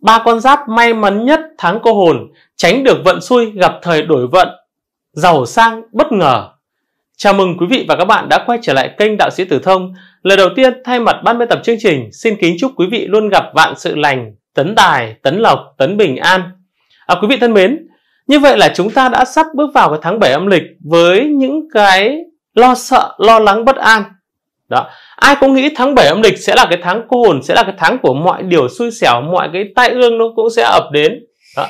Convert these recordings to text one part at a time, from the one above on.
ba con giáp may mắn nhất tháng cô hồn tránh được vận xui gặp thời đổi vận, giàu sang bất ngờ. Chào mừng quý vị và các bạn đã quay trở lại kênh Đạo sĩ Tử Thông. Lời đầu tiên, thay mặt ban biên tập chương trình, xin kính chúc quý vị luôn gặp vạn sự lành, tấn tài, tấn lộc, tấn bình an. À, quý vị thân mến, như vậy là chúng ta đã sắp bước vào cái tháng 7 âm lịch với những cái lo sợ, lo lắng bất an đó ai cũng nghĩ tháng 7 âm lịch sẽ là cái tháng cô hồn sẽ là cái tháng của mọi điều xui xẻo mọi cái tai ương nó cũng sẽ ập đến đó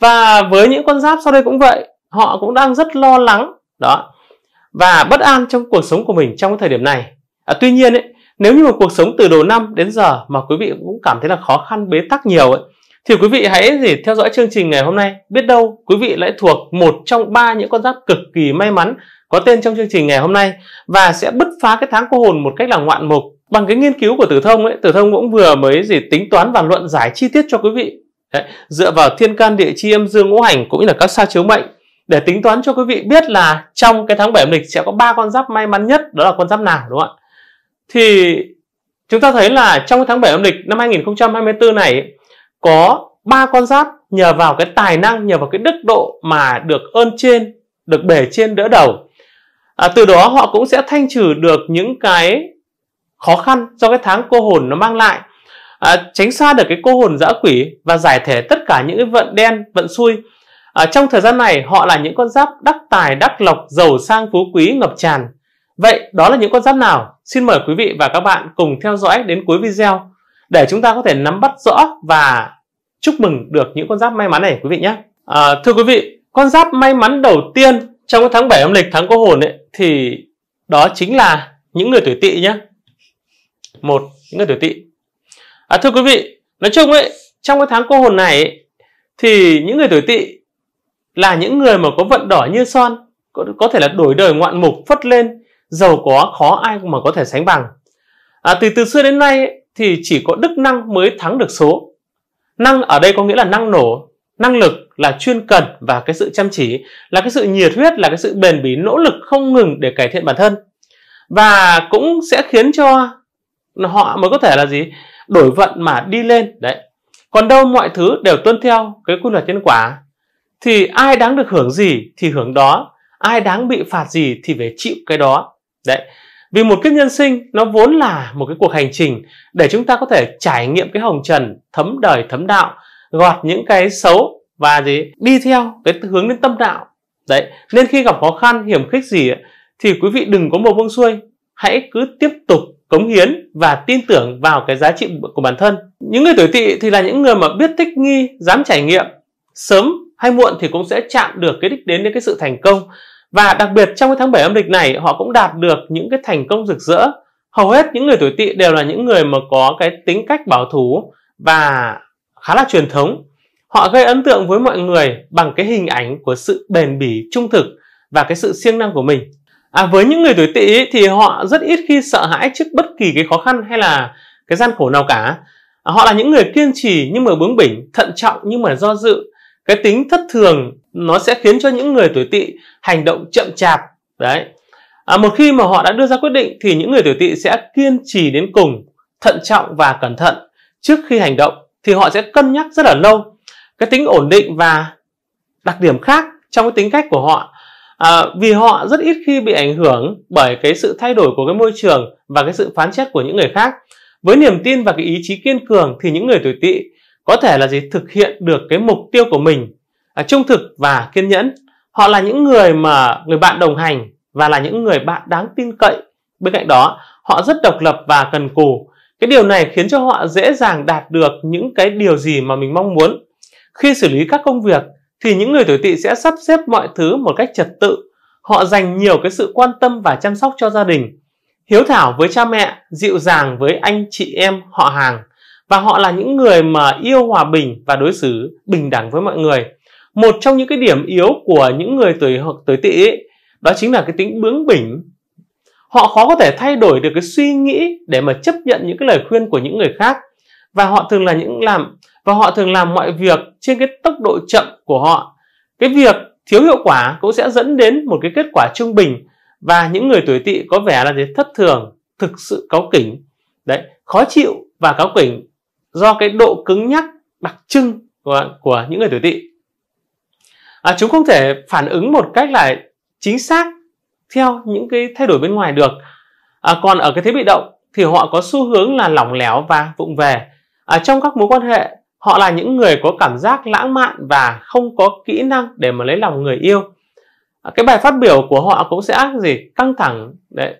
và với những con giáp sau đây cũng vậy họ cũng đang rất lo lắng đó và bất an trong cuộc sống của mình trong cái thời điểm này à, tuy nhiên ấy, nếu như một cuộc sống từ đầu năm đến giờ mà quý vị cũng cảm thấy là khó khăn bế tắc nhiều ấy, thì quý vị hãy gì theo dõi chương trình ngày hôm nay. Biết đâu quý vị lại thuộc một trong ba những con giáp cực kỳ may mắn có tên trong chương trình ngày hôm nay và sẽ bứt phá cái tháng cô hồn một cách là ngoạn mục. Bằng cái nghiên cứu của Tử Thông ấy, Tử Thông cũng vừa mới gì tính toán và luận giải chi tiết cho quý vị. Đấy, dựa vào thiên can địa chi âm dương ngũ hành cũng như là các sao chiếu mệnh để tính toán cho quý vị biết là trong cái tháng 7 âm lịch sẽ có ba con giáp may mắn nhất đó là con giáp nào đúng không ạ? Thì chúng ta thấy là trong cái tháng 7 âm lịch năm 2024 này có ba con giáp nhờ vào cái tài năng nhờ vào cái đức độ mà được ơn trên được bể trên đỡ đầu à, từ đó họ cũng sẽ thanh trừ được những cái khó khăn do cái tháng cô hồn nó mang lại à, tránh xa được cái cô hồn dã quỷ và giải thể tất cả những cái vận đen vận xui à, trong thời gian này họ là những con giáp đắc tài đắc lộc giàu sang phú quý ngập tràn vậy đó là những con giáp nào xin mời quý vị và các bạn cùng theo dõi đến cuối video để chúng ta có thể nắm bắt rõ và chúc mừng được những con giáp may mắn này quý vị nhé. À, thưa quý vị, con giáp may mắn đầu tiên trong cái tháng 7 âm lịch tháng cô hồn ấy thì đó chính là những người tuổi tỵ nhé. Một, những người tuổi tỵ. À, thưa quý vị, nói chung ấy trong cái tháng cô hồn này ấy, thì những người tuổi tỵ là những người mà có vận đỏ như son, có, có thể là đổi đời ngoạn mục phất lên, giàu có khó ai mà có thể sánh bằng. À, từ từ xưa đến nay ấy, thì chỉ có đức năng mới thắng được số. Năng ở đây có nghĩa là năng nổ, năng lực là chuyên cần và cái sự chăm chỉ, là cái sự nhiệt huyết, là cái sự bền bỉ, nỗ lực không ngừng để cải thiện bản thân. Và cũng sẽ khiến cho họ mới có thể là gì? Đổi vận mà đi lên. Đấy. Còn đâu mọi thứ đều tuân theo cái quy luật nhân quả thì ai đáng được hưởng gì thì hưởng đó, ai đáng bị phạt gì thì phải chịu cái đó. Đấy. Vì một kiếp nhân sinh nó vốn là một cái cuộc hành trình để chúng ta có thể trải nghiệm cái hồng trần, thấm đời thấm đạo, gọt những cái xấu và gì đi theo cái hướng đến tâm đạo. Đấy, nên khi gặp khó khăn, hiểm khích gì thì quý vị đừng có mồ vương xuôi, hãy cứ tiếp tục cống hiến và tin tưởng vào cái giá trị của bản thân. Những người tuổi tỵ thì là những người mà biết thích nghi, dám trải nghiệm, sớm hay muộn thì cũng sẽ chạm được cái đích đến đến cái sự thành công và đặc biệt trong cái tháng 7 âm lịch này họ cũng đạt được những cái thành công rực rỡ. Hầu hết những người tuổi tỵ đều là những người mà có cái tính cách bảo thủ và khá là truyền thống. Họ gây ấn tượng với mọi người bằng cái hình ảnh của sự bền bỉ, trung thực và cái sự siêng năng của mình. À, với những người tuổi tỵ thì họ rất ít khi sợ hãi trước bất kỳ cái khó khăn hay là cái gian khổ nào cả. À, họ là những người kiên trì nhưng mà bướng bỉnh, thận trọng nhưng mà do dự, cái tính thất thường nó sẽ khiến cho những người tuổi tỵ hành động chậm chạp đấy à, một khi mà họ đã đưa ra quyết định thì những người tuổi tỵ sẽ kiên trì đến cùng thận trọng và cẩn thận trước khi hành động thì họ sẽ cân nhắc rất là lâu cái tính ổn định và đặc điểm khác trong cái tính cách của họ à, vì họ rất ít khi bị ảnh hưởng bởi cái sự thay đổi của cái môi trường và cái sự phán xét của những người khác với niềm tin và cái ý chí kiên cường thì những người tuổi tỵ có thể là gì thực hiện được cái mục tiêu của mình à, trung thực và kiên nhẫn họ là những người mà người bạn đồng hành và là những người bạn đáng tin cậy bên cạnh đó họ rất độc lập và cần cù cái điều này khiến cho họ dễ dàng đạt được những cái điều gì mà mình mong muốn khi xử lý các công việc thì những người tuổi tỵ sẽ sắp xếp mọi thứ một cách trật tự họ dành nhiều cái sự quan tâm và chăm sóc cho gia đình hiếu thảo với cha mẹ dịu dàng với anh chị em họ hàng và họ là những người mà yêu hòa bình và đối xử bình đẳng với mọi người một trong những cái điểm yếu của những người tuổi hoặc tuổi tỵ đó chính là cái tính bướng bỉnh họ khó có thể thay đổi được cái suy nghĩ để mà chấp nhận những cái lời khuyên của những người khác và họ thường là những làm và họ thường làm mọi việc trên cái tốc độ chậm của họ cái việc thiếu hiệu quả cũng sẽ dẫn đến một cái kết quả trung bình và những người tuổi tỵ có vẻ là gì thất thường thực sự cáu kỉnh đấy khó chịu và cáu kỉnh do cái độ cứng nhắc đặc trưng của, của những người tuổi tỵ à, chúng không thể phản ứng một cách lại chính xác theo những cái thay đổi bên ngoài được à, còn ở cái thế bị động thì họ có xu hướng là lỏng lẻo và vụng về à, trong các mối quan hệ họ là những người có cảm giác lãng mạn và không có kỹ năng để mà lấy lòng người yêu à, cái bài phát biểu của họ cũng sẽ gì căng thẳng đấy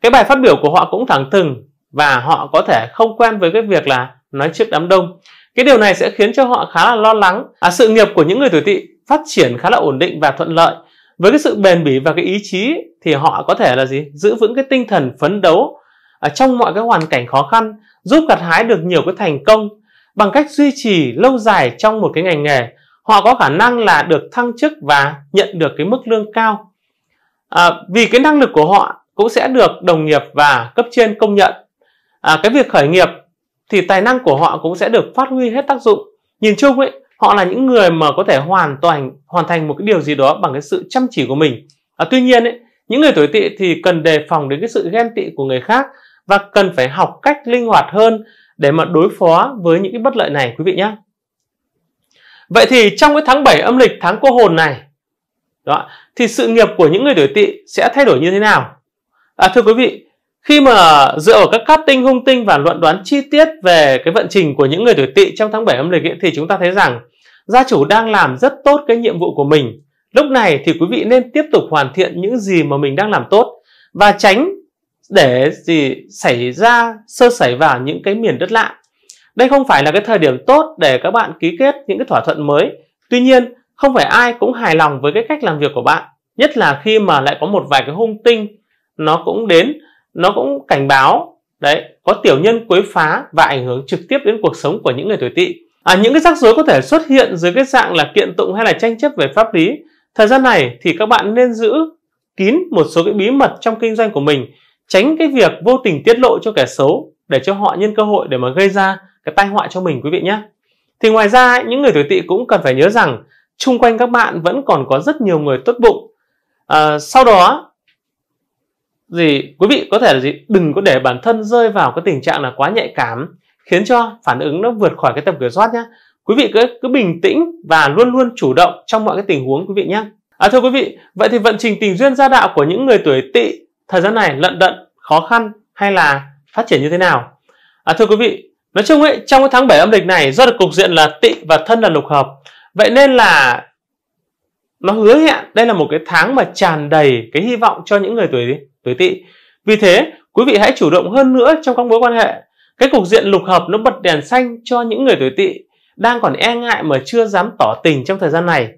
cái bài phát biểu của họ cũng thẳng thừng và họ có thể không quen với cái việc là nói trước đám đông. Cái điều này sẽ khiến cho họ khá là lo lắng. À, sự nghiệp của những người tuổi tỵ phát triển khá là ổn định và thuận lợi. Với cái sự bền bỉ và cái ý chí thì họ có thể là gì? Giữ vững cái tinh thần phấn đấu à, trong mọi cái hoàn cảnh khó khăn, giúp gặt hái được nhiều cái thành công bằng cách duy trì lâu dài trong một cái ngành nghề. Họ có khả năng là được thăng chức và nhận được cái mức lương cao. À, vì cái năng lực của họ cũng sẽ được đồng nghiệp và cấp trên công nhận à, cái việc khởi nghiệp thì tài năng của họ cũng sẽ được phát huy hết tác dụng nhìn chung ấy họ là những người mà có thể hoàn toàn hoàn thành một cái điều gì đó bằng cái sự chăm chỉ của mình à, tuy nhiên ấy, những người tuổi tỵ thì cần đề phòng đến cái sự ghen tị của người khác và cần phải học cách linh hoạt hơn để mà đối phó với những cái bất lợi này quý vị nhé vậy thì trong cái tháng 7 âm lịch tháng cô hồn này đó thì sự nghiệp của những người tuổi tỵ sẽ thay đổi như thế nào à, thưa quý vị khi mà dựa vào các cát tinh hung tinh và luận đoán chi tiết về cái vận trình của những người tuổi tỵ trong tháng 7 âm lịch ấy, thì chúng ta thấy rằng gia chủ đang làm rất tốt cái nhiệm vụ của mình. Lúc này thì quý vị nên tiếp tục hoàn thiện những gì mà mình đang làm tốt và tránh để gì xảy ra sơ sẩy vào những cái miền đất lạ. Đây không phải là cái thời điểm tốt để các bạn ký kết những cái thỏa thuận mới. Tuy nhiên, không phải ai cũng hài lòng với cái cách làm việc của bạn, nhất là khi mà lại có một vài cái hung tinh nó cũng đến nó cũng cảnh báo đấy có tiểu nhân quấy phá và ảnh hưởng trực tiếp đến cuộc sống của những người tuổi tỵ à, những cái rắc rối có thể xuất hiện dưới cái dạng là kiện tụng hay là tranh chấp về pháp lý thời gian này thì các bạn nên giữ kín một số cái bí mật trong kinh doanh của mình tránh cái việc vô tình tiết lộ cho kẻ xấu để cho họ nhân cơ hội để mà gây ra cái tai họa cho mình quý vị nhé thì ngoài ra những người tuổi tỵ cũng cần phải nhớ rằng chung quanh các bạn vẫn còn có rất nhiều người tốt bụng à, sau đó gì quý vị có thể là gì đừng có để bản thân rơi vào cái tình trạng là quá nhạy cảm khiến cho phản ứng nó vượt khỏi cái tầm kiểm soát nhé quý vị cứ cứ bình tĩnh và luôn luôn chủ động trong mọi cái tình huống quý vị nhé à thưa quý vị vậy thì vận trình tình duyên gia đạo của những người tuổi tỵ thời gian này lận đận khó khăn hay là phát triển như thế nào à thưa quý vị nói chung ấy trong cái tháng 7 âm lịch này do được cục diện là tỵ và thân là lục hợp vậy nên là nó hứa hẹn đây là một cái tháng mà tràn đầy cái hy vọng cho những người tuổi tối tỵ. Vì thế, quý vị hãy chủ động hơn nữa trong các mối quan hệ. Cái cục diện lục hợp nó bật đèn xanh cho những người tuổi tỵ đang còn e ngại mà chưa dám tỏ tình trong thời gian này.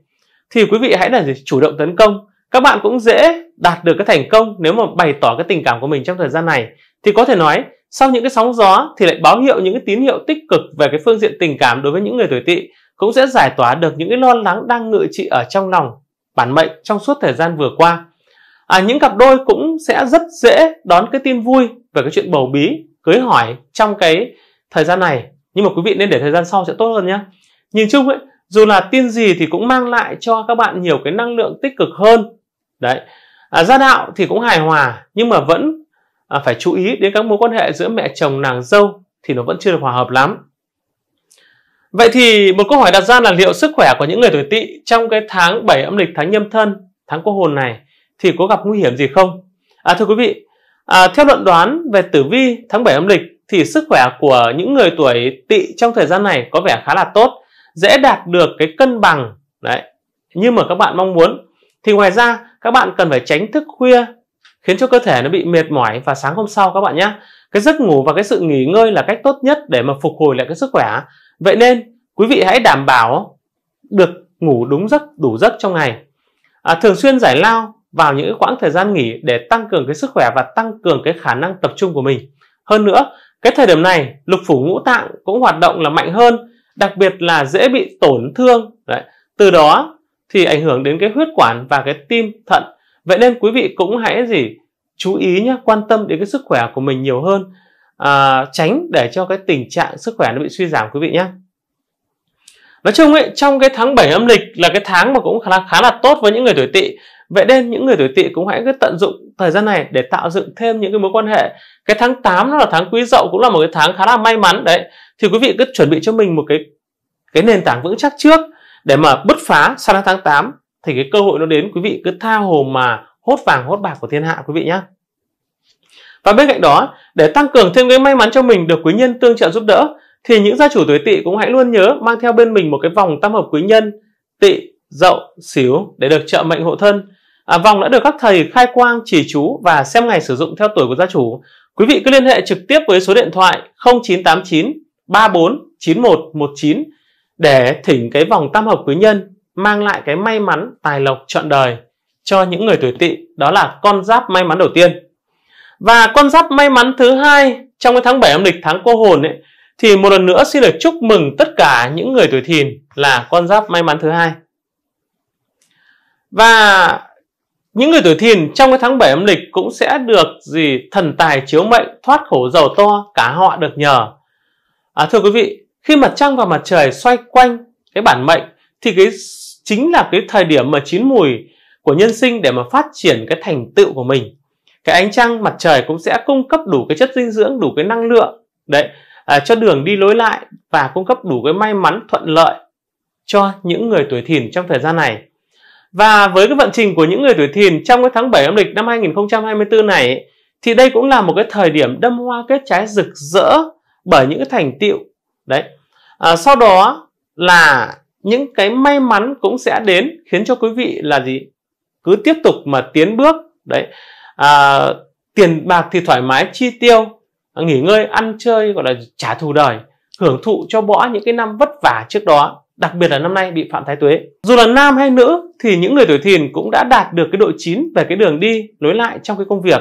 Thì quý vị hãy là chủ động tấn công. Các bạn cũng dễ đạt được cái thành công nếu mà bày tỏ cái tình cảm của mình trong thời gian này. Thì có thể nói, sau những cái sóng gió thì lại báo hiệu những cái tín hiệu tích cực về cái phương diện tình cảm đối với những người tuổi tỵ cũng sẽ giải tỏa được những cái lo lắng đang ngự trị ở trong lòng bản mệnh trong suốt thời gian vừa qua à, những cặp đôi cũng sẽ rất dễ đón cái tin vui về cái chuyện bầu bí cưới hỏi trong cái thời gian này nhưng mà quý vị nên để thời gian sau sẽ tốt hơn nhé nhìn chung ấy dù là tin gì thì cũng mang lại cho các bạn nhiều cái năng lượng tích cực hơn đấy à, gia đạo thì cũng hài hòa nhưng mà vẫn à, phải chú ý đến các mối quan hệ giữa mẹ chồng nàng dâu thì nó vẫn chưa được hòa hợp lắm vậy thì một câu hỏi đặt ra là liệu sức khỏe của những người tuổi tỵ trong cái tháng 7 âm lịch tháng nhâm thân tháng cô hồn này thì có gặp nguy hiểm gì không? À, thưa quý vị, à, theo luận đoán về tử vi tháng 7 âm lịch thì sức khỏe của những người tuổi tỵ trong thời gian này có vẻ khá là tốt, dễ đạt được cái cân bằng đấy Như mà các bạn mong muốn. Thì ngoài ra các bạn cần phải tránh thức khuya khiến cho cơ thể nó bị mệt mỏi và sáng hôm sau các bạn nhé. Cái giấc ngủ và cái sự nghỉ ngơi là cách tốt nhất để mà phục hồi lại cái sức khỏe. Vậy nên quý vị hãy đảm bảo được ngủ đúng giấc đủ giấc trong ngày. À, thường xuyên giải lao vào những quãng thời gian nghỉ để tăng cường cái sức khỏe và tăng cường cái khả năng tập trung của mình. Hơn nữa, cái thời điểm này lục phủ ngũ tạng cũng hoạt động là mạnh hơn, đặc biệt là dễ bị tổn thương. Đấy. Từ đó thì ảnh hưởng đến cái huyết quản và cái tim thận. Vậy nên quý vị cũng hãy gì chú ý nhé, quan tâm đến cái sức khỏe của mình nhiều hơn, à, tránh để cho cái tình trạng sức khỏe nó bị suy giảm quý vị nhé. Nói chung ấy, trong cái tháng 7 âm lịch là cái tháng mà cũng khá, khá là tốt với những người tuổi tỵ Vậy nên những người tuổi tỵ cũng hãy cứ tận dụng thời gian này để tạo dựng thêm những cái mối quan hệ. Cái tháng 8 nó là tháng quý dậu cũng là một cái tháng khá là may mắn đấy. Thì quý vị cứ chuẩn bị cho mình một cái cái nền tảng vững chắc trước để mà bứt phá sang đến tháng 8 thì cái cơ hội nó đến quý vị cứ tha hồ mà hốt vàng hốt bạc của thiên hạ quý vị nhé. Và bên cạnh đó, để tăng cường thêm cái may mắn cho mình được quý nhân tương trợ giúp đỡ thì những gia chủ tuổi tỵ cũng hãy luôn nhớ mang theo bên mình một cái vòng tam hợp quý nhân tỵ dậu xíu để được trợ mệnh hộ thân à, vòng đã được các thầy khai quang chỉ chú và xem ngày sử dụng theo tuổi của gia chủ quý vị cứ liên hệ trực tiếp với số điện thoại 0989 34 9119 để thỉnh cái vòng tam hợp quý nhân mang lại cái may mắn tài lộc trọn đời cho những người tuổi tỵ đó là con giáp may mắn đầu tiên và con giáp may mắn thứ hai trong cái tháng 7 âm lịch tháng cô hồn ấy thì một lần nữa xin được chúc mừng tất cả những người tuổi thìn là con giáp may mắn thứ hai và những người tuổi thìn trong cái tháng 7 âm lịch cũng sẽ được gì thần tài chiếu mệnh thoát khổ giàu to cả họ được nhờ à, thưa quý vị khi mặt trăng và mặt trời xoay quanh cái bản mệnh thì cái chính là cái thời điểm mà chín mùi của nhân sinh để mà phát triển cái thành tựu của mình cái ánh trăng mặt trời cũng sẽ cung cấp đủ cái chất dinh dưỡng đủ cái năng lượng đấy à, cho đường đi lối lại và cung cấp đủ cái may mắn thuận lợi cho những người tuổi thìn trong thời gian này và với cái vận trình của những người tuổi thìn trong cái tháng 7 âm lịch năm 2024 này thì đây cũng là một cái thời điểm đâm hoa kết trái rực rỡ bởi những cái thành tựu đấy. À, sau đó là những cái may mắn cũng sẽ đến khiến cho quý vị là gì cứ tiếp tục mà tiến bước đấy à, tiền bạc thì thoải mái chi tiêu nghỉ ngơi ăn chơi gọi là trả thù đời hưởng thụ cho bỏ những cái năm vất vả trước đó đặc biệt là năm nay bị phạm thái tuế. Dù là nam hay nữ thì những người tuổi thìn cũng đã đạt được cái độ chín về cái đường đi lối lại trong cái công việc.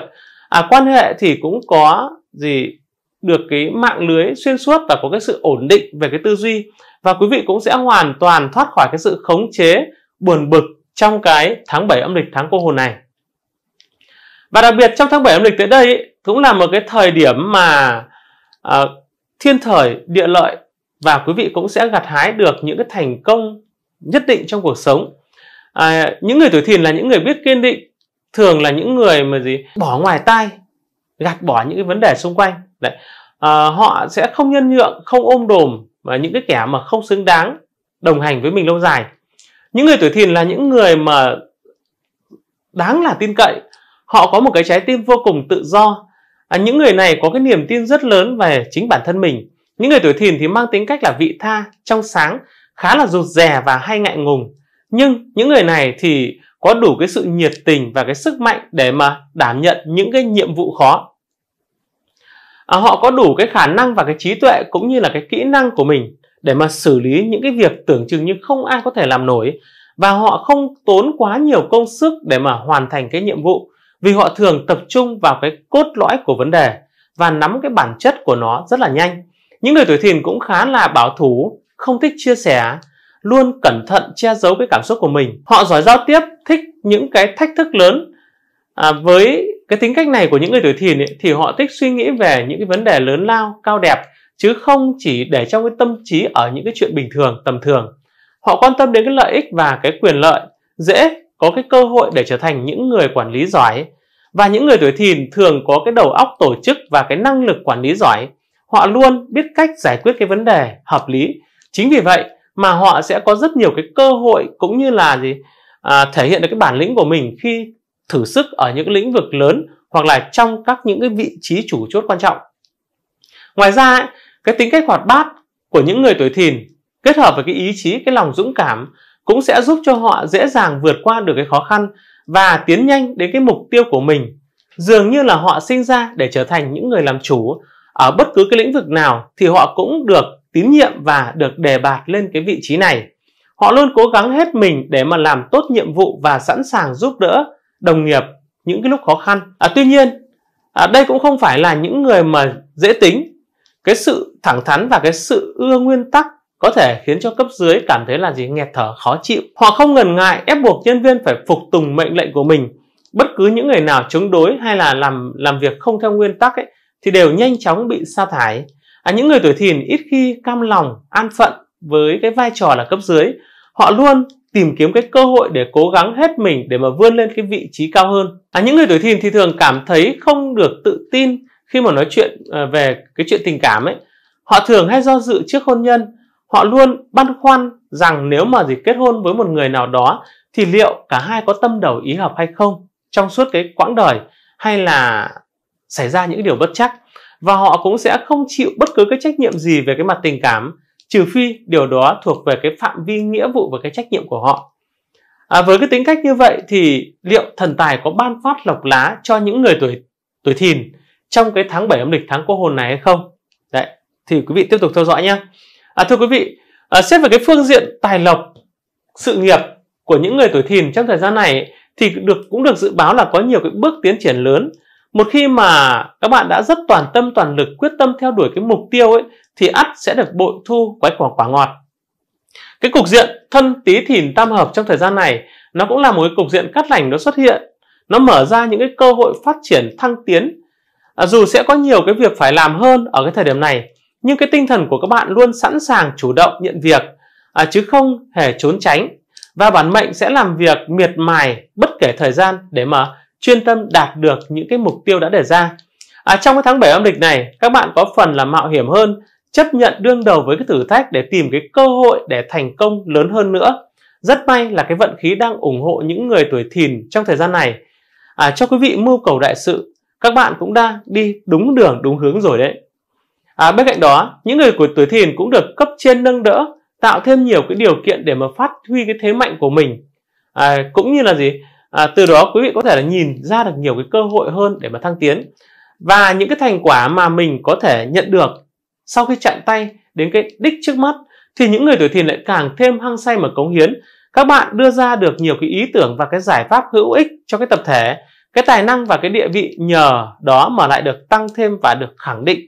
À, quan hệ thì cũng có gì được cái mạng lưới xuyên suốt và có cái sự ổn định về cái tư duy và quý vị cũng sẽ hoàn toàn thoát khỏi cái sự khống chế buồn bực trong cái tháng 7 âm lịch tháng cô hồn này. Và đặc biệt trong tháng 7 âm lịch tới đây cũng là một cái thời điểm mà à, thiên thời địa lợi và quý vị cũng sẽ gặt hái được những cái thành công nhất định trong cuộc sống à, những người tuổi thìn là những người biết kiên định thường là những người mà gì bỏ ngoài tai gạt bỏ những cái vấn đề xung quanh đấy à, họ sẽ không nhân nhượng không ôm đồm mà những cái kẻ mà không xứng đáng đồng hành với mình lâu dài những người tuổi thìn là những người mà đáng là tin cậy họ có một cái trái tim vô cùng tự do à, những người này có cái niềm tin rất lớn về chính bản thân mình những người tuổi thìn thì mang tính cách là vị tha, trong sáng, khá là rụt rè và hay ngại ngùng. Nhưng những người này thì có đủ cái sự nhiệt tình và cái sức mạnh để mà đảm nhận những cái nhiệm vụ khó. À, họ có đủ cái khả năng và cái trí tuệ cũng như là cái kỹ năng của mình để mà xử lý những cái việc tưởng chừng như không ai có thể làm nổi và họ không tốn quá nhiều công sức để mà hoàn thành cái nhiệm vụ vì họ thường tập trung vào cái cốt lõi của vấn đề và nắm cái bản chất của nó rất là nhanh những người tuổi thìn cũng khá là bảo thủ, không thích chia sẻ, luôn cẩn thận che giấu cái cảm xúc của mình. Họ giỏi giao tiếp, thích những cái thách thức lớn. À, với cái tính cách này của những người tuổi thìn ấy, thì họ thích suy nghĩ về những cái vấn đề lớn lao, cao đẹp chứ không chỉ để trong cái tâm trí ở những cái chuyện bình thường, tầm thường. Họ quan tâm đến cái lợi ích và cái quyền lợi, dễ có cái cơ hội để trở thành những người quản lý giỏi. Và những người tuổi thìn thường có cái đầu óc tổ chức và cái năng lực quản lý giỏi họ luôn biết cách giải quyết cái vấn đề hợp lý chính vì vậy mà họ sẽ có rất nhiều cái cơ hội cũng như là gì à, thể hiện được cái bản lĩnh của mình khi thử sức ở những lĩnh vực lớn hoặc là trong các những cái vị trí chủ chốt quan trọng ngoài ra ấy, cái tính cách hoạt bát của những người tuổi thìn kết hợp với cái ý chí cái lòng dũng cảm cũng sẽ giúp cho họ dễ dàng vượt qua được cái khó khăn và tiến nhanh đến cái mục tiêu của mình dường như là họ sinh ra để trở thành những người làm chủ ở bất cứ cái lĩnh vực nào thì họ cũng được tín nhiệm và được đề bạt lên cái vị trí này họ luôn cố gắng hết mình để mà làm tốt nhiệm vụ và sẵn sàng giúp đỡ đồng nghiệp những cái lúc khó khăn à, tuy nhiên à, đây cũng không phải là những người mà dễ tính cái sự thẳng thắn và cái sự ưa nguyên tắc có thể khiến cho cấp dưới cảm thấy là gì nghẹt thở khó chịu họ không ngần ngại ép buộc nhân viên phải phục tùng mệnh lệnh của mình bất cứ những người nào chống đối hay là làm làm việc không theo nguyên tắc ấy thì đều nhanh chóng bị sa thải. À, những người tuổi thìn ít khi cam lòng, an phận với cái vai trò là cấp dưới. Họ luôn tìm kiếm cái cơ hội để cố gắng hết mình để mà vươn lên cái vị trí cao hơn. À, những người tuổi thìn thì thường cảm thấy không được tự tin khi mà nói chuyện à, về cái chuyện tình cảm ấy. Họ thường hay do dự trước hôn nhân. Họ luôn băn khoăn rằng nếu mà gì kết hôn với một người nào đó thì liệu cả hai có tâm đầu ý hợp hay không trong suốt cái quãng đời hay là xảy ra những điều bất chắc và họ cũng sẽ không chịu bất cứ cái trách nhiệm gì về cái mặt tình cảm trừ phi điều đó thuộc về cái phạm vi nghĩa vụ và cái trách nhiệm của họ à, với cái tính cách như vậy thì liệu thần tài có ban phát lộc lá cho những người tuổi tuổi thìn trong cái tháng 7 âm lịch tháng cô hồn này hay không đấy thì quý vị tiếp tục theo dõi nhé à, thưa quý vị à, xét về cái phương diện tài lộc sự nghiệp của những người tuổi thìn trong thời gian này thì được cũng được dự báo là có nhiều cái bước tiến triển lớn một khi mà các bạn đã rất toàn tâm toàn lực quyết tâm theo đuổi cái mục tiêu ấy thì ắt sẽ được bội thu quái quả quả ngọt cái cục diện thân tí thìn tam hợp trong thời gian này nó cũng là một cái cục diện cắt lành nó xuất hiện nó mở ra những cái cơ hội phát triển thăng tiến à, dù sẽ có nhiều cái việc phải làm hơn ở cái thời điểm này nhưng cái tinh thần của các bạn luôn sẵn sàng chủ động nhận việc à, chứ không hề trốn tránh và bản mệnh sẽ làm việc miệt mài bất kể thời gian để mà chuyên tâm đạt được những cái mục tiêu đã đề ra à, trong cái tháng 7 âm lịch này các bạn có phần là mạo hiểm hơn chấp nhận đương đầu với cái thử thách để tìm cái cơ hội để thành công lớn hơn nữa rất may là cái vận khí đang ủng hộ những người tuổi thìn trong thời gian này à, cho quý vị mưu cầu đại sự các bạn cũng đang đi đúng đường đúng hướng rồi đấy à, bên cạnh đó những người của tuổi thìn cũng được cấp trên nâng đỡ tạo thêm nhiều cái điều kiện để mà phát huy cái thế mạnh của mình à, cũng như là gì à, từ đó quý vị có thể là nhìn ra được nhiều cái cơ hội hơn để mà thăng tiến và những cái thành quả mà mình có thể nhận được sau khi chặn tay đến cái đích trước mắt thì những người tuổi thìn lại càng thêm hăng say mà cống hiến các bạn đưa ra được nhiều cái ý tưởng và cái giải pháp hữu ích cho cái tập thể cái tài năng và cái địa vị nhờ đó mà lại được tăng thêm và được khẳng định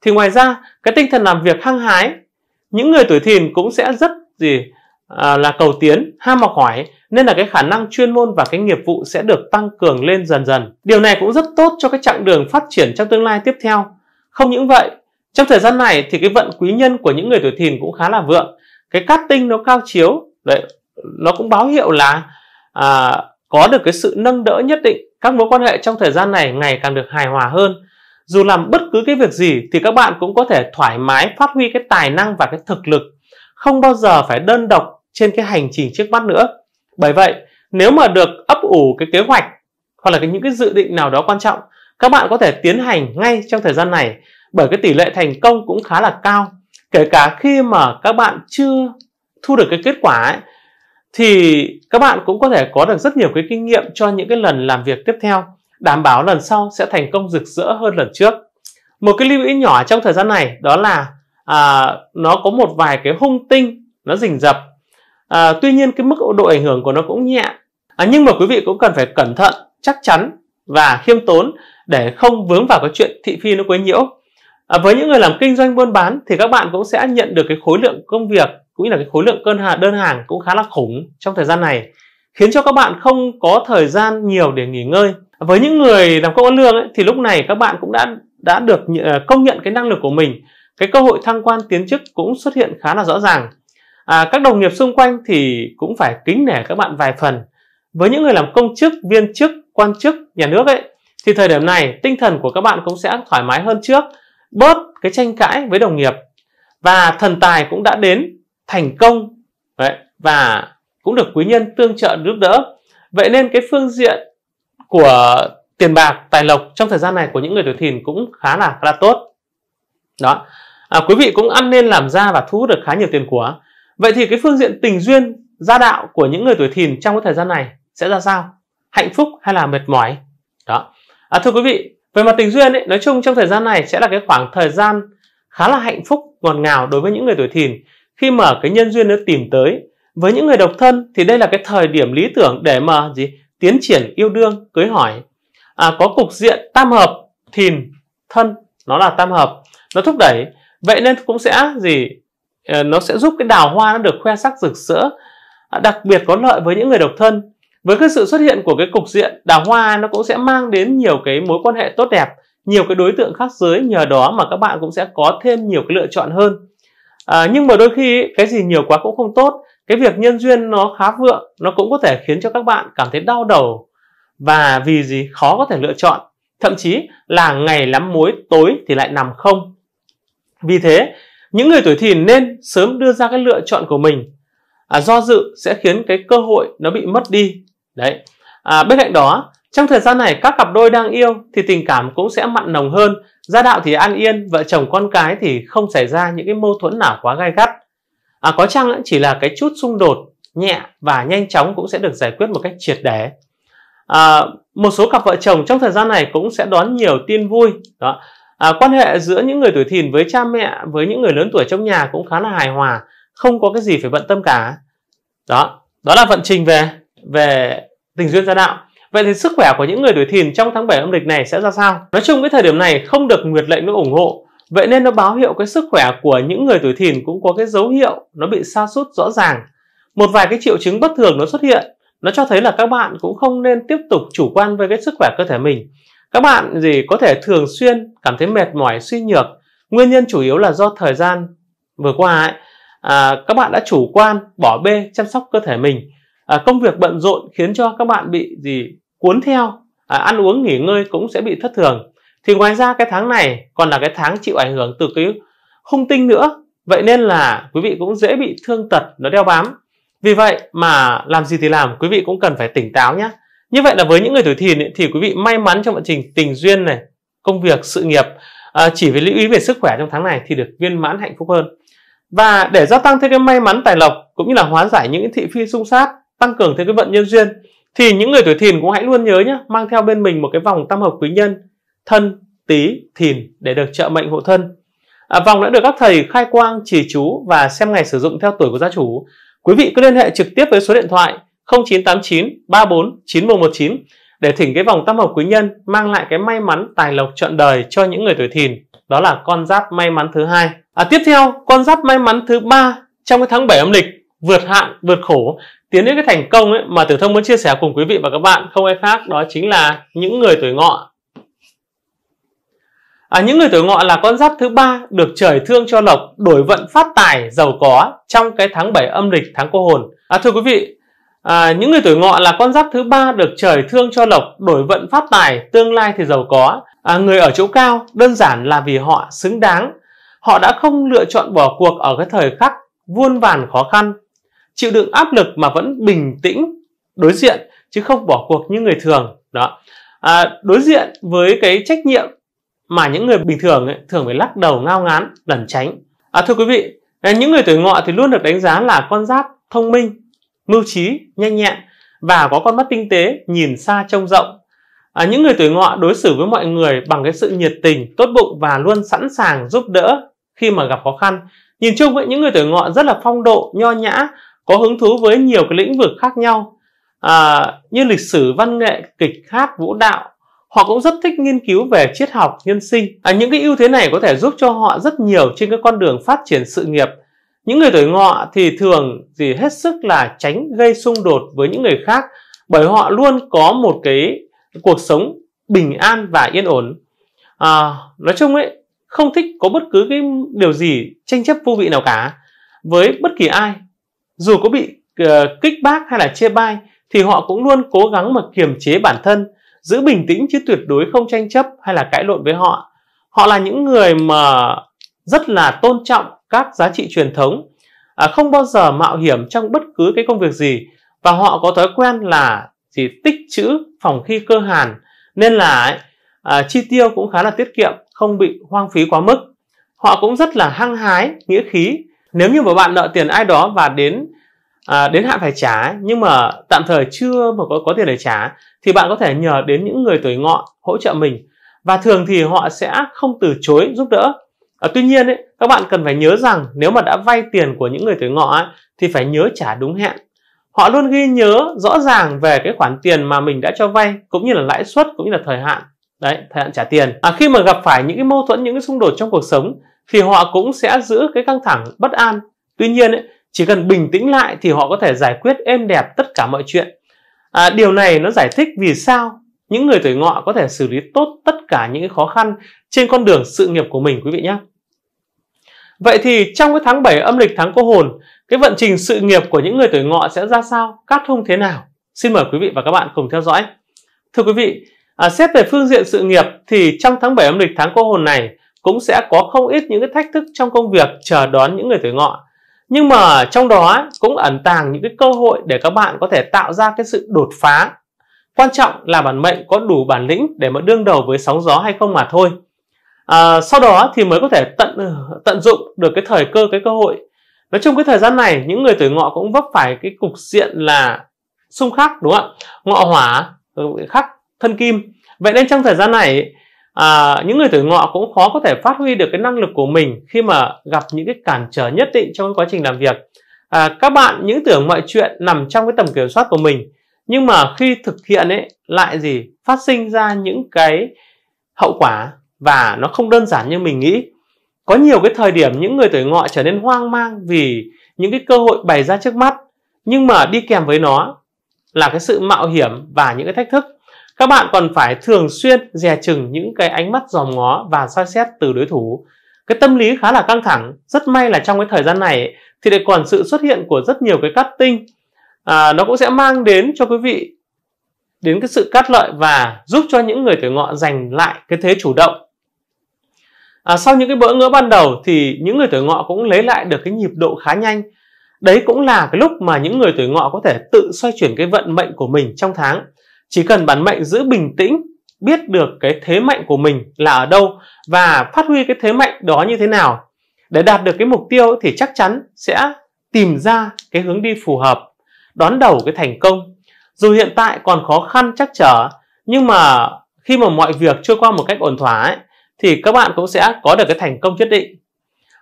thì ngoài ra cái tinh thần làm việc hăng hái những người tuổi thìn cũng sẽ rất gì à, là cầu tiến, ham học hỏi nên là cái khả năng chuyên môn và cái nghiệp vụ sẽ được tăng cường lên dần dần. Điều này cũng rất tốt cho cái chặng đường phát triển trong tương lai tiếp theo. Không những vậy, trong thời gian này thì cái vận quý nhân của những người tuổi thìn cũng khá là vượng. Cái cát tinh nó cao chiếu, đấy, nó cũng báo hiệu là à, có được cái sự nâng đỡ nhất định. Các mối quan hệ trong thời gian này ngày càng được hài hòa hơn. Dù làm bất cứ cái việc gì thì các bạn cũng có thể thoải mái phát huy cái tài năng và cái thực lực. Không bao giờ phải đơn độc trên cái hành trình trước mắt nữa bởi vậy nếu mà được ấp ủ cái kế hoạch hoặc là cái những cái dự định nào đó quan trọng các bạn có thể tiến hành ngay trong thời gian này bởi cái tỷ lệ thành công cũng khá là cao kể cả khi mà các bạn chưa thu được cái kết quả ấy, thì các bạn cũng có thể có được rất nhiều cái kinh nghiệm cho những cái lần làm việc tiếp theo đảm bảo lần sau sẽ thành công rực rỡ hơn lần trước một cái lưu ý nhỏ trong thời gian này đó là à, nó có một vài cái hung tinh nó rình rập à, tuy nhiên cái mức độ ảnh hưởng của nó cũng nhẹ à, nhưng mà quý vị cũng cần phải cẩn thận chắc chắn và khiêm tốn để không vướng vào cái chuyện thị phi nó quấy nhiễu à, với những người làm kinh doanh buôn bán thì các bạn cũng sẽ nhận được cái khối lượng công việc cũng như là cái khối lượng cơn hà đơn hàng cũng khá là khủng trong thời gian này khiến cho các bạn không có thời gian nhiều để nghỉ ngơi với những người làm công ăn lương ấy, thì lúc này các bạn cũng đã đã được à, công nhận cái năng lực của mình cái cơ hội thăng quan tiến chức cũng xuất hiện khá là rõ ràng à, các đồng nghiệp xung quanh thì cũng phải kính nể các bạn vài phần với những người làm công chức viên chức quan chức nhà nước ấy thì thời điểm này tinh thần của các bạn cũng sẽ thoải mái hơn trước bớt cái tranh cãi với đồng nghiệp và thần tài cũng đã đến thành công Đấy, và cũng được quý nhân tương trợ giúp đỡ vậy nên cái phương diện của tiền bạc tài lộc trong thời gian này của những người tuổi thìn cũng khá là khá là tốt đó à, quý vị cũng ăn nên làm ra và thu hút được khá nhiều tiền của Vậy thì cái phương diện tình duyên gia đạo của những người tuổi thìn trong cái thời gian này sẽ ra sao? Hạnh phúc hay là mệt mỏi? Đó. À, thưa quý vị, về mặt tình duyên ấy, nói chung trong thời gian này sẽ là cái khoảng thời gian khá là hạnh phúc ngọt ngào đối với những người tuổi thìn khi mà cái nhân duyên nó tìm tới với những người độc thân thì đây là cái thời điểm lý tưởng để mà gì tiến triển yêu đương cưới hỏi à, có cục diện tam hợp thìn thân nó là tam hợp nó thúc đẩy vậy nên cũng sẽ gì Ờ, nó sẽ giúp cái đào hoa nó được khoe sắc rực rỡ à, đặc biệt có lợi với những người độc thân với cái sự xuất hiện của cái cục diện đào hoa nó cũng sẽ mang đến nhiều cái mối quan hệ tốt đẹp nhiều cái đối tượng khác giới nhờ đó mà các bạn cũng sẽ có thêm nhiều cái lựa chọn hơn à, nhưng mà đôi khi cái gì nhiều quá cũng không tốt cái việc nhân duyên nó khá vượng nó cũng có thể khiến cho các bạn cảm thấy đau đầu và vì gì khó có thể lựa chọn thậm chí là ngày lắm mối tối thì lại nằm không vì thế những người tuổi thìn nên sớm đưa ra cái lựa chọn của mình à, do dự sẽ khiến cái cơ hội nó bị mất đi đấy à, bên cạnh đó trong thời gian này các cặp đôi đang yêu thì tình cảm cũng sẽ mặn nồng hơn gia đạo thì an yên vợ chồng con cái thì không xảy ra những cái mâu thuẫn nào quá gai gắt à, có chăng chỉ là cái chút xung đột nhẹ và nhanh chóng cũng sẽ được giải quyết một cách triệt để à, một số cặp vợ chồng trong thời gian này cũng sẽ đón nhiều tin vui đó À, quan hệ giữa những người tuổi thìn với cha mẹ, với những người lớn tuổi trong nhà cũng khá là hài hòa, không có cái gì phải bận tâm cả. Đó, đó là vận trình về về tình duyên gia đạo. Vậy thì sức khỏe của những người tuổi thìn trong tháng 7 âm lịch này sẽ ra sao? Nói chung cái thời điểm này không được nguyệt lệnh nó ủng hộ. Vậy nên nó báo hiệu cái sức khỏe của những người tuổi thìn cũng có cái dấu hiệu nó bị sa sút rõ ràng. Một vài cái triệu chứng bất thường nó xuất hiện, nó cho thấy là các bạn cũng không nên tiếp tục chủ quan với cái sức khỏe cơ thể mình các bạn gì có thể thường xuyên cảm thấy mệt mỏi, suy nhược. Nguyên nhân chủ yếu là do thời gian vừa qua ấy, à, các bạn đã chủ quan, bỏ bê chăm sóc cơ thể mình. À, công việc bận rộn khiến cho các bạn bị gì cuốn theo, à, ăn uống nghỉ ngơi cũng sẽ bị thất thường. Thì ngoài ra cái tháng này còn là cái tháng chịu ảnh hưởng từ cái hung tinh nữa. Vậy nên là quý vị cũng dễ bị thương tật nó đeo bám. Vì vậy mà làm gì thì làm quý vị cũng cần phải tỉnh táo nhé. Như vậy là với những người tuổi thìn thì quý vị may mắn trong vận trình tình duyên này, công việc, sự nghiệp à, chỉ với lưu ý về sức khỏe trong tháng này thì được viên mãn hạnh phúc hơn. Và để gia tăng thêm cái may mắn tài lộc cũng như là hóa giải những thị phi xung sát, tăng cường thêm cái vận nhân duyên thì những người tuổi thìn cũng hãy luôn nhớ nhé, mang theo bên mình một cái vòng tam hợp quý nhân thân, tý, thìn để được trợ mệnh hộ thân. À, vòng đã được các thầy khai quang, chỉ chú và xem ngày sử dụng theo tuổi của gia chủ. Quý vị cứ liên hệ trực tiếp với số điện thoại 0989 34 9119 để thỉnh cái vòng tam hợp quý nhân mang lại cái may mắn tài lộc trọn đời cho những người tuổi thìn. Đó là con giáp may mắn thứ hai. À, tiếp theo, con giáp may mắn thứ ba trong cái tháng 7 âm lịch vượt hạn, vượt khổ, tiến đến cái thành công ấy mà Tử Thông muốn chia sẻ cùng quý vị và các bạn không ai khác đó chính là những người tuổi ngọ. À, những người tuổi ngọ là con giáp thứ ba được trời thương cho lộc, đổi vận phát tài, giàu có trong cái tháng 7 âm lịch tháng cô hồn. À, thưa quý vị, À, những người tuổi ngọ là con giáp thứ ba được trời thương cho lộc, đổi vận phát tài, tương lai thì giàu có. À, người ở chỗ cao đơn giản là vì họ xứng đáng. Họ đã không lựa chọn bỏ cuộc ở cái thời khắc vuôn vàn khó khăn, chịu đựng áp lực mà vẫn bình tĩnh đối diện chứ không bỏ cuộc như người thường. Đó. À, đối diện với cái trách nhiệm mà những người bình thường ấy, thường phải lắc đầu ngao ngán, lẩn tránh. À, thưa quý vị, à, những người tuổi ngọ thì luôn được đánh giá là con giáp thông minh, mưu trí, nhanh nhẹn và có con mắt tinh tế, nhìn xa trông rộng. À, những người tuổi ngọ đối xử với mọi người bằng cái sự nhiệt tình, tốt bụng và luôn sẵn sàng giúp đỡ khi mà gặp khó khăn. Nhìn chung với những người tuổi ngọ rất là phong độ, nho nhã, có hứng thú với nhiều cái lĩnh vực khác nhau à, như lịch sử, văn nghệ, kịch hát, vũ đạo. Họ cũng rất thích nghiên cứu về triết học, nhân sinh. À, những cái ưu thế này có thể giúp cho họ rất nhiều trên cái con đường phát triển sự nghiệp những người tuổi ngọ thì thường gì hết sức là tránh gây xung đột với những người khác bởi họ luôn có một cái cuộc sống bình an và yên ổn à, nói chung ấy không thích có bất cứ cái điều gì tranh chấp vô vị nào cả với bất kỳ ai dù có bị uh, kích bác hay là chê bai thì họ cũng luôn cố gắng mà kiềm chế bản thân giữ bình tĩnh chứ tuyệt đối không tranh chấp hay là cãi lộn với họ họ là những người mà rất là tôn trọng các giá trị truyền thống, à, không bao giờ mạo hiểm trong bất cứ cái công việc gì và họ có thói quen là chỉ tích chữ phòng khi cơ hàn nên là à, chi tiêu cũng khá là tiết kiệm, không bị hoang phí quá mức. Họ cũng rất là hăng hái, nghĩa khí. Nếu như mà bạn nợ tiền ai đó và đến à, đến hạn phải trả nhưng mà tạm thời chưa mà có, có tiền để trả thì bạn có thể nhờ đến những người tuổi ngọ hỗ trợ mình và thường thì họ sẽ không từ chối giúp đỡ À, tuy nhiên ấy, các bạn cần phải nhớ rằng nếu mà đã vay tiền của những người tuổi ngọ ấy, thì phải nhớ trả đúng hẹn. Họ luôn ghi nhớ rõ ràng về cái khoản tiền mà mình đã cho vay cũng như là lãi suất cũng như là thời hạn đấy thời hạn trả tiền. À, khi mà gặp phải những cái mâu thuẫn những cái xung đột trong cuộc sống thì họ cũng sẽ giữ cái căng thẳng bất an. Tuy nhiên ấy, chỉ cần bình tĩnh lại thì họ có thể giải quyết êm đẹp tất cả mọi chuyện. À, điều này nó giải thích vì sao những người tuổi ngọ có thể xử lý tốt tất cả những khó khăn trên con đường sự nghiệp của mình quý vị nhé. Vậy thì trong cái tháng 7 âm lịch tháng cô hồn, cái vận trình sự nghiệp của những người tuổi ngọ sẽ ra sao, cát hung thế nào? Xin mời quý vị và các bạn cùng theo dõi. Thưa quý vị, à, xét về phương diện sự nghiệp thì trong tháng 7 âm lịch tháng cô hồn này cũng sẽ có không ít những cái thách thức trong công việc chờ đón những người tuổi ngọ. Nhưng mà trong đó cũng ẩn tàng những cái cơ hội để các bạn có thể tạo ra cái sự đột phá Quan trọng là bản mệnh có đủ bản lĩnh để mà đương đầu với sóng gió hay không mà thôi. À, sau đó thì mới có thể tận tận dụng được cái thời cơ cái cơ hội. Nói chung cái thời gian này những người tuổi ngọ cũng vấp phải cái cục diện là xung khắc đúng không ạ? Ngọ hỏa ừ, khắc thân kim. Vậy nên trong thời gian này à, những người tuổi ngọ cũng khó có thể phát huy được cái năng lực của mình khi mà gặp những cái cản trở nhất định trong quá trình làm việc à, các bạn những tưởng mọi chuyện nằm trong cái tầm kiểm soát của mình nhưng mà khi thực hiện ấy lại gì phát sinh ra những cái hậu quả và nó không đơn giản như mình nghĩ có nhiều cái thời điểm những người tuổi ngọ trở nên hoang mang vì những cái cơ hội bày ra trước mắt nhưng mà đi kèm với nó là cái sự mạo hiểm và những cái thách thức các bạn còn phải thường xuyên dè chừng những cái ánh mắt dòm ngó và soi xét từ đối thủ cái tâm lý khá là căng thẳng rất may là trong cái thời gian này thì lại còn sự xuất hiện của rất nhiều cái cắt tinh à, nó cũng sẽ mang đến cho quý vị đến cái sự cắt lợi và giúp cho những người tuổi ngọ giành lại cái thế chủ động à, sau những cái bỡ ngỡ ban đầu thì những người tuổi ngọ cũng lấy lại được cái nhịp độ khá nhanh đấy cũng là cái lúc mà những người tuổi ngọ có thể tự xoay chuyển cái vận mệnh của mình trong tháng chỉ cần bản mệnh giữ bình tĩnh biết được cái thế mạnh của mình là ở đâu và phát huy cái thế mạnh đó như thế nào để đạt được cái mục tiêu thì chắc chắn sẽ tìm ra cái hướng đi phù hợp đón đầu cái thành công dù hiện tại còn khó khăn chắc trở nhưng mà khi mà mọi việc chưa qua một cách ổn thỏa ấy, thì các bạn cũng sẽ có được cái thành công nhất định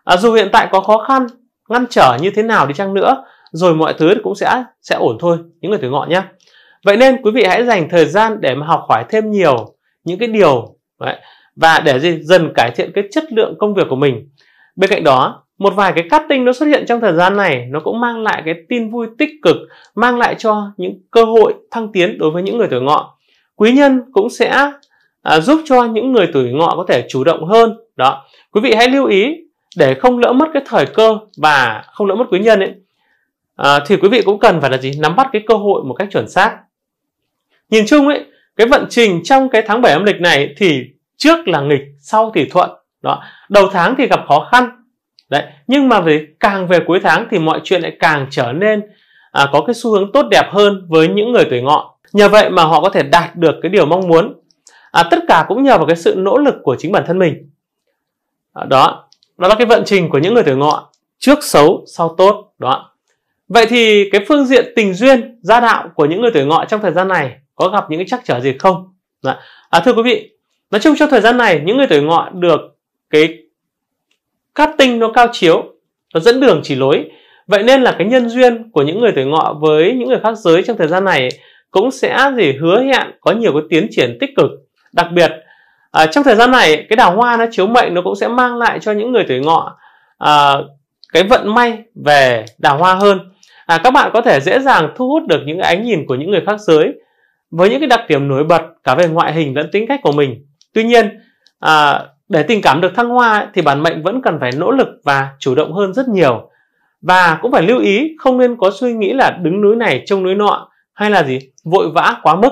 à, dù hiện tại có khó khăn ngăn trở như thế nào đi chăng nữa rồi mọi thứ cũng sẽ sẽ ổn thôi những người tuổi ngọ nhé vậy nên quý vị hãy dành thời gian để mà học hỏi thêm nhiều những cái điều đấy, và để gì dần cải thiện cái chất lượng công việc của mình bên cạnh đó một vài cái cutting nó xuất hiện trong thời gian này nó cũng mang lại cái tin vui tích cực mang lại cho những cơ hội thăng tiến đối với những người tuổi ngọ quý nhân cũng sẽ à, giúp cho những người tuổi ngọ có thể chủ động hơn đó quý vị hãy lưu ý để không lỡ mất cái thời cơ và không lỡ mất quý nhân ấy à, thì quý vị cũng cần phải là gì nắm bắt cái cơ hội một cách chuẩn xác nhìn chung ấy cái vận trình trong cái tháng 7 âm lịch này thì trước là nghịch sau thì thuận đó đầu tháng thì gặp khó khăn đấy nhưng mà về càng về cuối tháng thì mọi chuyện lại càng trở nên à, có cái xu hướng tốt đẹp hơn với những người tuổi ngọ nhờ vậy mà họ có thể đạt được cái điều mong muốn à, tất cả cũng nhờ vào cái sự nỗ lực của chính bản thân mình à, đó đó là cái vận trình của những người tuổi ngọ trước xấu sau tốt đó vậy thì cái phương diện tình duyên gia đạo của những người tuổi ngọ trong thời gian này có gặp những cái trắc trở gì không dạ. à, thưa quý vị nói chung trong thời gian này những người tuổi ngọ được cái cát tinh nó cao chiếu nó dẫn đường chỉ lối vậy nên là cái nhân duyên của những người tuổi ngọ với những người khác giới trong thời gian này cũng sẽ gì hứa hẹn có nhiều cái tiến triển tích cực đặc biệt à, trong thời gian này cái đào hoa nó chiếu mệnh nó cũng sẽ mang lại cho những người tuổi ngọ à, cái vận may về đào hoa hơn à, các bạn có thể dễ dàng thu hút được những cái ánh nhìn của những người khác giới với những cái đặc điểm nổi bật cả về ngoại hình lẫn tính cách của mình tuy nhiên à, để tình cảm được thăng hoa thì bản mệnh vẫn cần phải nỗ lực và chủ động hơn rất nhiều. Và cũng phải lưu ý không nên có suy nghĩ là đứng núi này trông núi nọ hay là gì vội vã quá mức.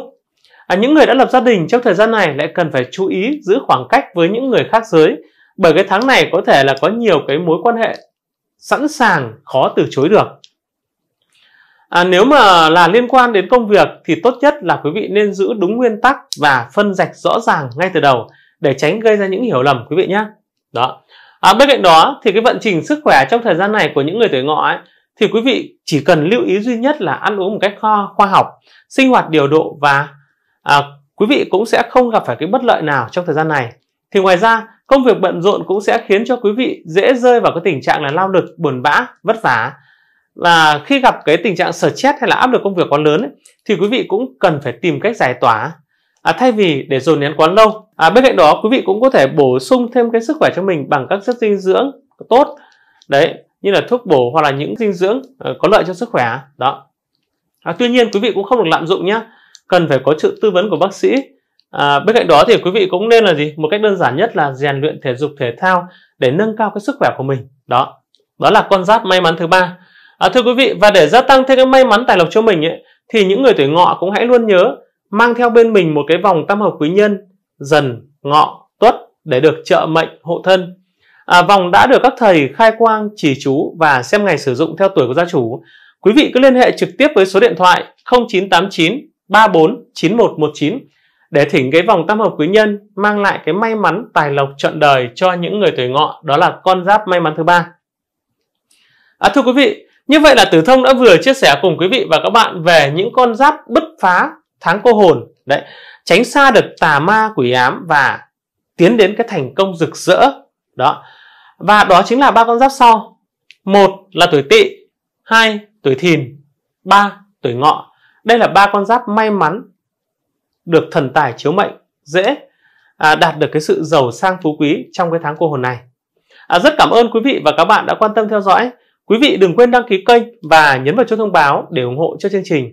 À, những người đã lập gia đình trong thời gian này lại cần phải chú ý giữ khoảng cách với những người khác giới bởi cái tháng này có thể là có nhiều cái mối quan hệ sẵn sàng khó từ chối được. À, nếu mà là liên quan đến công việc thì tốt nhất là quý vị nên giữ đúng nguyên tắc và phân rạch rõ ràng ngay từ đầu để tránh gây ra những hiểu lầm quý vị nhé đó à, bên cạnh đó thì cái vận trình sức khỏe trong thời gian này của những người tuổi ngọ ấy, thì quý vị chỉ cần lưu ý duy nhất là ăn uống một cách khoa, khoa học sinh hoạt điều độ và à, quý vị cũng sẽ không gặp phải cái bất lợi nào trong thời gian này thì ngoài ra công việc bận rộn cũng sẽ khiến cho quý vị dễ rơi vào cái tình trạng là lao lực buồn bã vất vả Là khi gặp cái tình trạng stress hay là áp lực công việc quá lớn ấy, thì quý vị cũng cần phải tìm cách giải tỏa à, thay vì để dồn nén quá lâu à, bên cạnh đó quý vị cũng có thể bổ sung thêm cái sức khỏe cho mình bằng các chất dinh dưỡng tốt đấy như là thuốc bổ hoặc là những dinh dưỡng ờ, có lợi cho sức khỏe đó à, tuy nhiên quý vị cũng không được lạm dụng nhé cần phải có sự tư vấn của bác sĩ à, bên cạnh đó thì quý vị cũng nên là gì một cách đơn giản nhất là rèn luyện thể dục thể thao để nâng cao cái sức khỏe của mình đó đó là con giáp may mắn thứ ba à, thưa quý vị và để gia tăng thêm cái may mắn tài lộc cho mình ấy, thì những người tuổi ngọ cũng hãy luôn nhớ mang theo bên mình một cái vòng tam hợp quý nhân dần ngọ tuất để được trợ mệnh hộ thân à, vòng đã được các thầy khai quang chỉ chú và xem ngày sử dụng theo tuổi của gia chủ quý vị cứ liên hệ trực tiếp với số điện thoại 0989 34 9119 để thỉnh cái vòng tam hợp quý nhân mang lại cái may mắn tài lộc trọn đời cho những người tuổi ngọ đó là con giáp may mắn thứ ba à, thưa quý vị như vậy là tử thông đã vừa chia sẻ cùng quý vị và các bạn về những con giáp bứt phá tháng cô hồn đấy tránh xa được tà ma quỷ ám và tiến đến cái thành công rực rỡ đó và đó chính là ba con giáp sau một là tuổi tỵ hai tuổi thìn ba tuổi ngọ đây là ba con giáp may mắn được thần tài chiếu mệnh dễ à, đạt được cái sự giàu sang phú quý trong cái tháng cô hồn này à, rất cảm ơn quý vị và các bạn đã quan tâm theo dõi quý vị đừng quên đăng ký kênh và nhấn vào chuông thông báo để ủng hộ cho chương trình